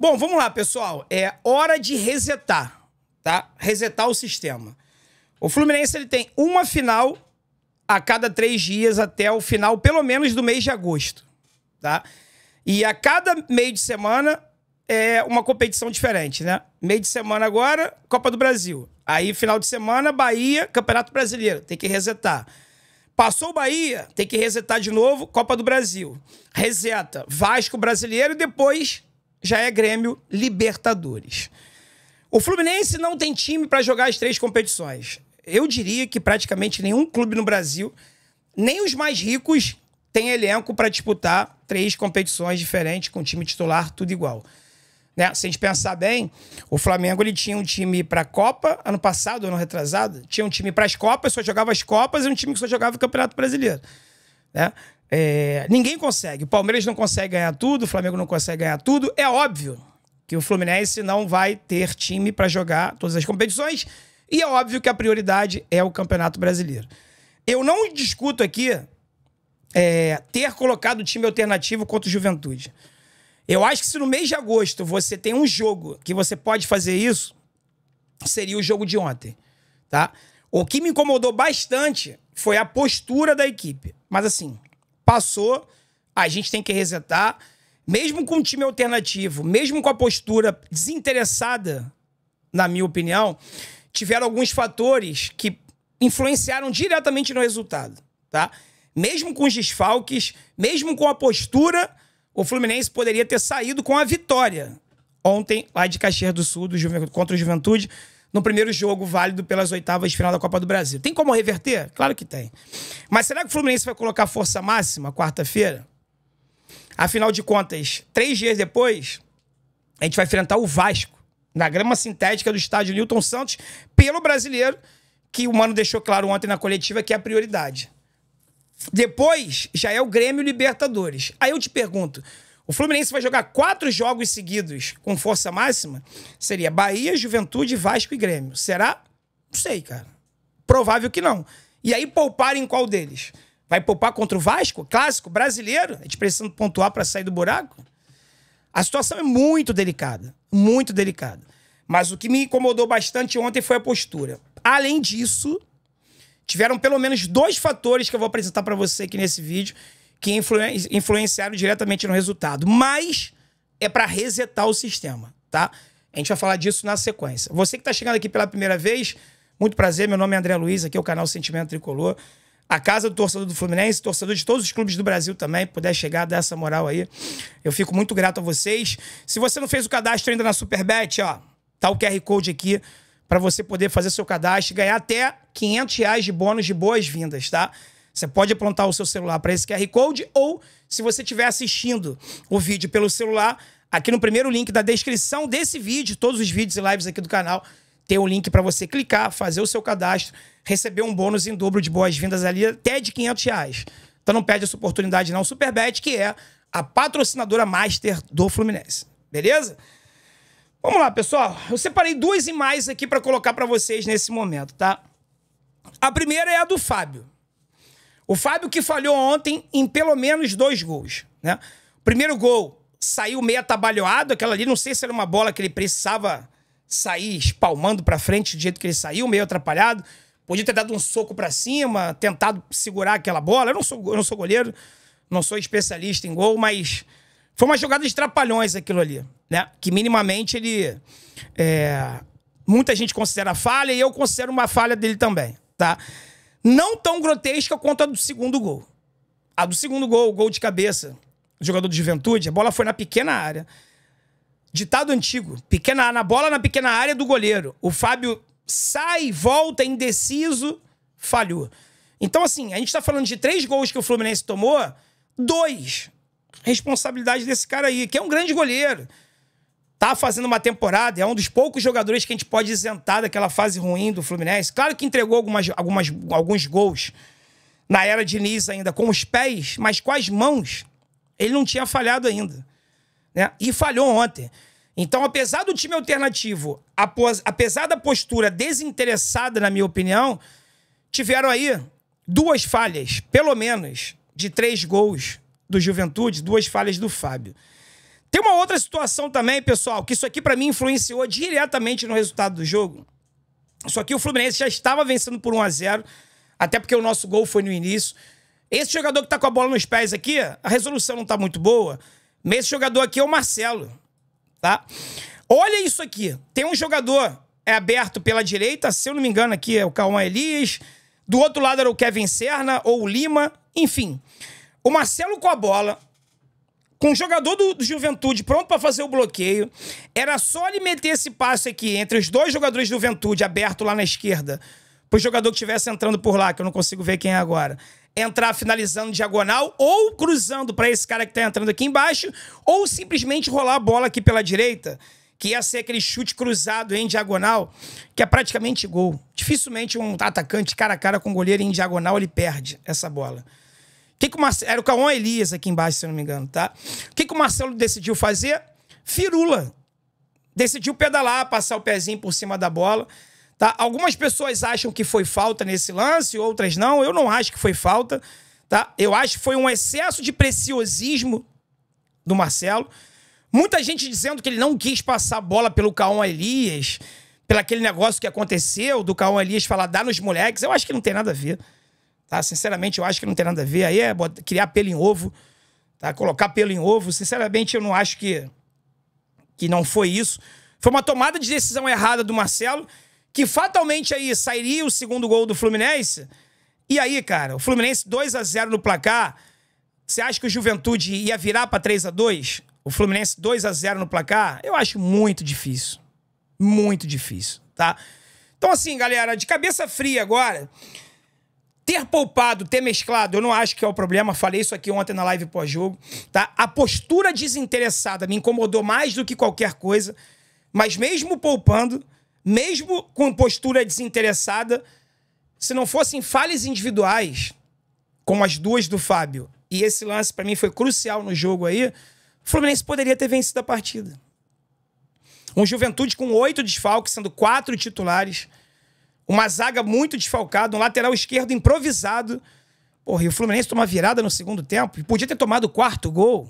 Bom, vamos lá, pessoal. É hora de resetar, tá? Resetar o sistema. O Fluminense ele tem uma final a cada três dias até o final, pelo menos do mês de agosto, tá? E a cada meio de semana é uma competição diferente, né? Meio de semana agora, Copa do Brasil. Aí final de semana, Bahia, Campeonato Brasileiro, tem que resetar. Passou o Bahia, tem que resetar de novo, Copa do Brasil. Reseta Vasco Brasileiro e depois já é Grêmio Libertadores. O Fluminense não tem time para jogar as três competições. Eu diria que praticamente nenhum clube no Brasil, nem os mais ricos, tem elenco para disputar três competições diferentes com time titular tudo igual. Né? Se a gente pensar bem, o Flamengo ele tinha um time para Copa ano passado, ano retrasado, tinha um time para as Copas, só jogava as Copas e um time que só jogava o Campeonato Brasileiro, né? É, ninguém consegue. O Palmeiras não consegue ganhar tudo, o Flamengo não consegue ganhar tudo. É óbvio que o Fluminense não vai ter time para jogar todas as competições. E é óbvio que a prioridade é o Campeonato Brasileiro. Eu não discuto aqui é, ter colocado time alternativo contra o Juventude. Eu acho que se no mês de agosto você tem um jogo que você pode fazer isso, seria o jogo de ontem, tá? O que me incomodou bastante foi a postura da equipe. Mas assim, passou, a gente tem que resetar. Mesmo com um time alternativo, mesmo com a postura desinteressada, na minha opinião, tiveram alguns fatores que influenciaram diretamente no resultado, tá? Mesmo com os desfalques, mesmo com a postura, o Fluminense poderia ter saído com a vitória ontem lá de Caxias do Sul do contra o Juventude no primeiro jogo válido pelas oitavas de final da Copa do Brasil. Tem como reverter? Claro que tem. Mas será que o Fluminense vai colocar força máxima quarta-feira? Afinal de contas, três dias depois, a gente vai enfrentar o Vasco na grama sintética do estádio Newton Santos pelo brasileiro, que o Mano deixou claro ontem na coletiva que é a prioridade. Depois já é o Grêmio Libertadores. Aí eu te pergunto, o Fluminense vai jogar quatro jogos seguidos com força máxima. Seria Bahia, Juventude, Vasco e Grêmio. Será? Não sei, cara. Provável que não. E aí poupar em qual deles? Vai poupar contra o Vasco? Clássico? Brasileiro? A gente precisando pontuar para sair do buraco? A situação é muito delicada. Muito delicada. Mas o que me incomodou bastante ontem foi a postura. Além disso, tiveram pelo menos dois fatores que eu vou apresentar para você aqui nesse vídeo que influenciaram diretamente no resultado, mas é para resetar o sistema, tá? A gente vai falar disso na sequência. Você que está chegando aqui pela primeira vez, muito prazer, meu nome é André Luiz, aqui é o canal Sentimento Tricolor. A casa do torcedor do Fluminense, torcedor de todos os clubes do Brasil também, puder chegar, dar essa moral aí. Eu fico muito grato a vocês. Se você não fez o cadastro ainda na Superbet, ó, tá o QR Code aqui para você poder fazer seu cadastro e ganhar até 500 reais de bônus de boas-vindas, tá? Você pode apontar o seu celular para esse QR Code ou, se você estiver assistindo o vídeo pelo celular, aqui no primeiro link da descrição desse vídeo, todos os vídeos e lives aqui do canal, tem o um link para você clicar, fazer o seu cadastro, receber um bônus em dobro de boas-vindas ali, até de 500 reais. Então não perde essa oportunidade não, Superbet, que é a patrocinadora master do Fluminense. Beleza? Vamos lá, pessoal. Eu separei duas imagens aqui para colocar para vocês nesse momento, tá? A primeira é a do Fábio. O Fábio que falhou ontem em pelo menos dois gols, né? Primeiro gol, saiu meio atabalhoado, aquela ali, não sei se era uma bola que ele precisava sair espalmando para frente do jeito que ele saiu, meio atrapalhado. Podia ter dado um soco para cima, tentado segurar aquela bola. Eu não sou, eu não sou goleiro, não sou especialista em gol, mas foi uma jogada de trapalhões aquilo ali, né? Que minimamente ele. É, muita gente considera falha e eu considero uma falha dele também, tá? não tão grotesca quanto a do segundo gol. A do segundo gol, gol de cabeça, jogador de juventude, a bola foi na pequena área. Ditado antigo, pequena na bola na pequena área do goleiro. O Fábio sai, volta, indeciso, falhou. Então, assim, a gente tá falando de três gols que o Fluminense tomou, dois. Responsabilidade desse cara aí, que é um grande goleiro tá fazendo uma temporada, é um dos poucos jogadores que a gente pode isentar daquela fase ruim do Fluminense. Claro que entregou algumas, algumas, alguns gols na era de Nis ainda com os pés, mas com as mãos ele não tinha falhado ainda. Né? E falhou ontem. Então, apesar do time alternativo, apesar da postura desinteressada, na minha opinião, tiveram aí duas falhas, pelo menos, de três gols do Juventude, duas falhas do Fábio. Tem uma outra situação também, pessoal, que isso aqui para mim influenciou diretamente no resultado do jogo. Só que o Fluminense já estava vencendo por 1 a 0 até porque o nosso gol foi no início. Esse jogador que tá com a bola nos pés aqui, a resolução não tá muito boa. Mas esse jogador aqui é o Marcelo, tá? Olha isso aqui. Tem um jogador é aberto pela direita, se eu não me engano aqui é o Cauã Elias. Do outro lado era o Kevin Serna ou o Lima, enfim. O Marcelo com a bola, com o jogador do, do Juventude pronto para fazer o bloqueio. Era só ele meter esse passe aqui entre os dois jogadores do Juventude aberto lá na esquerda, pro jogador que estivesse entrando por lá, que eu não consigo ver quem é agora. Entrar finalizando diagonal ou cruzando para esse cara que tá entrando aqui embaixo, ou simplesmente rolar a bola aqui pela direita que ia ser aquele chute cruzado em diagonal, que é praticamente gol. Dificilmente um atacante cara a cara com goleiro em diagonal ele perde essa bola que, que o Marcelo. Era o Cauã Elias aqui embaixo, se eu não me engano, tá? O que, que o Marcelo decidiu fazer? Firula. Decidiu pedalar, passar o pezinho por cima da bola. Tá? Algumas pessoas acham que foi falta nesse lance, outras não. Eu não acho que foi falta. Tá? Eu acho que foi um excesso de preciosismo do Marcelo. Muita gente dizendo que ele não quis passar a bola pelo Caon Elias, pelo aquele negócio que aconteceu do Caon Elias falar dá nos moleques. Eu acho que não tem nada a ver. Tá? Sinceramente, eu acho que não tem nada a ver. Aí é criar pelo em ovo, tá? colocar pelo em ovo. Sinceramente, eu não acho que, que não foi isso. Foi uma tomada de decisão errada do Marcelo, que fatalmente aí sairia o segundo gol do Fluminense. E aí, cara, o Fluminense 2 a 0 no placar. Você acha que o Juventude ia virar para 3 a 2 O Fluminense 2 a 0 no placar? Eu acho muito difícil. Muito difícil, tá? Então, assim, galera, de cabeça fria agora. Ter poupado, ter mesclado, eu não acho que é o problema. Falei isso aqui ontem na live pós-jogo. Tá? A postura desinteressada me incomodou mais do que qualquer coisa. Mas mesmo poupando, mesmo com postura desinteressada, se não fossem falhas individuais, como as duas do Fábio, e esse lance para mim foi crucial no jogo aí, o Fluminense poderia ter vencido a partida. Um Juventude com oito desfalques, sendo quatro titulares uma zaga muito desfalcada, um lateral esquerdo improvisado. Porra, e o Fluminense toma virada no segundo tempo e podia ter tomado o quarto gol.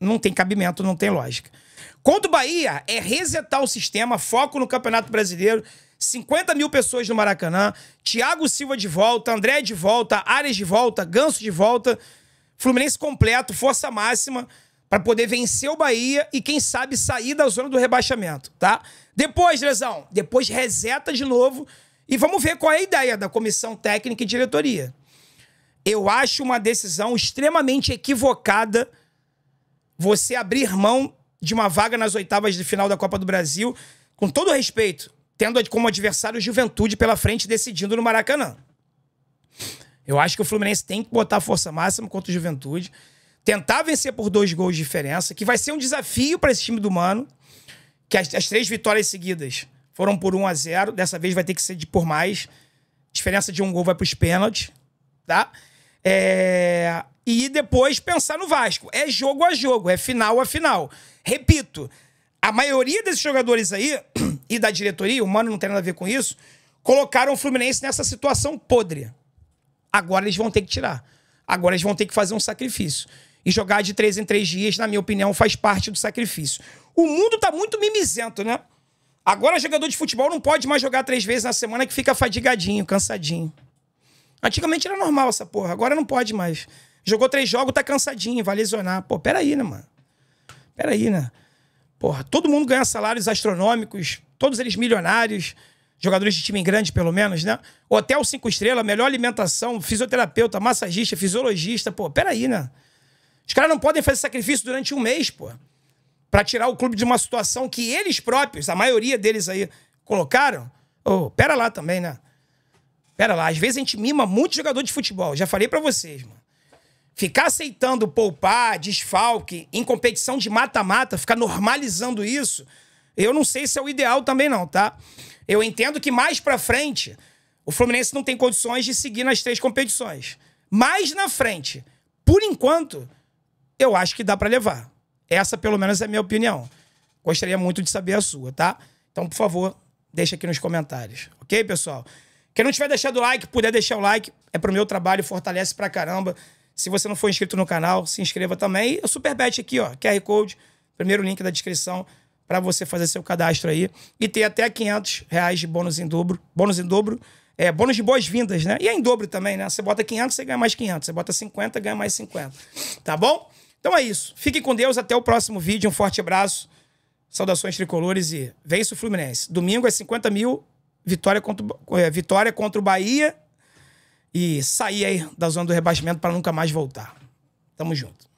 Não tem cabimento, não tem lógica. Contra o Bahia, é resetar o sistema, foco no Campeonato Brasileiro, 50 mil pessoas no Maracanã, Thiago Silva de volta, André de volta, Ares de volta, Ganso de volta, Fluminense completo, força máxima para poder vencer o Bahia e, quem sabe, sair da zona do rebaixamento, tá? Depois, Lesão, depois reseta de novo e vamos ver qual é a ideia da comissão técnica e diretoria. Eu acho uma decisão extremamente equivocada você abrir mão de uma vaga nas oitavas de final da Copa do Brasil, com todo respeito, tendo como adversário o Juventude pela frente decidindo no Maracanã. Eu acho que o Fluminense tem que botar força máxima contra o Juventude tentar vencer por dois gols de diferença, que vai ser um desafio para esse time do Mano, que as, as, três vitórias seguidas foram por 1 a 0 dessa vez vai ter que ser de por mais. Diferença de um gol vai para os pênaltis, tá? É... E depois pensar no Vasco. É jogo a jogo, é final a final. Repito, a maioria desses jogadores aí, e da diretoria, o Mano não tem nada a ver com isso, colocaram o Fluminense nessa situação podre. Agora eles vão ter que tirar. Agora eles vão ter que fazer um sacrifício. E jogar de três em três dias, na minha opinião, faz parte do sacrifício. O mundo tá muito mimizento, né? Agora, jogador de futebol não pode mais jogar três vezes na semana que fica fadigadinho, cansadinho. Antigamente era normal essa porra, agora não pode mais. Jogou três jogos, tá cansadinho, vai lesionar. Pô, peraí, né, mano? Peraí, né? Porra, todo mundo ganha salários astronômicos, todos eles milionários, jogadores de time grande, pelo menos, né? Hotel cinco estrelas, melhor alimentação, fisioterapeuta, massagista, fisiologista. Pô, peraí, né? Os caras não podem fazer sacrifício durante um mês, pô. Pra tirar o clube de uma situação que eles próprios, a maioria deles aí, colocaram. Oh, pera lá também, né? Pera lá, às vezes a gente mima muito jogador de futebol. Já falei para vocês, mano. Ficar aceitando poupar, desfalque, em competição de mata-mata, ficar normalizando isso, eu não sei se é o ideal também não, tá? Eu entendo que mais pra frente, o Fluminense não tem condições de seguir nas três competições. Mais na frente, por enquanto, eu acho que dá para levar. Essa, pelo menos, é a minha opinião. Gostaria muito de saber a sua, tá? Então, por favor, deixa aqui nos comentários. Ok, pessoal? Quem não tiver deixado o like, puder deixar o like, é pro meu trabalho, fortalece pra caramba. Se você não for inscrito no canal, se inscreva também. E o Superbet aqui, ó, QR Code, primeiro link da descrição para você fazer seu cadastro aí e ter até 500 reais de bônus em dobro, bônus em dobro, é, bônus de boas-vindas, né? E é em dobro também, né? Você bota 500, você ganha mais 500. Você bota 50, ganha mais 50. Tá bom? Então é isso. Fiquem com Deus. Até o próximo vídeo. Um forte abraço. Saudações tricolores e vence o Fluminense. Domingo é 50 mil. Vitória contra, é, vitória contra o Bahia. E sair aí da zona do rebaixamento para nunca mais voltar. Tamo junto.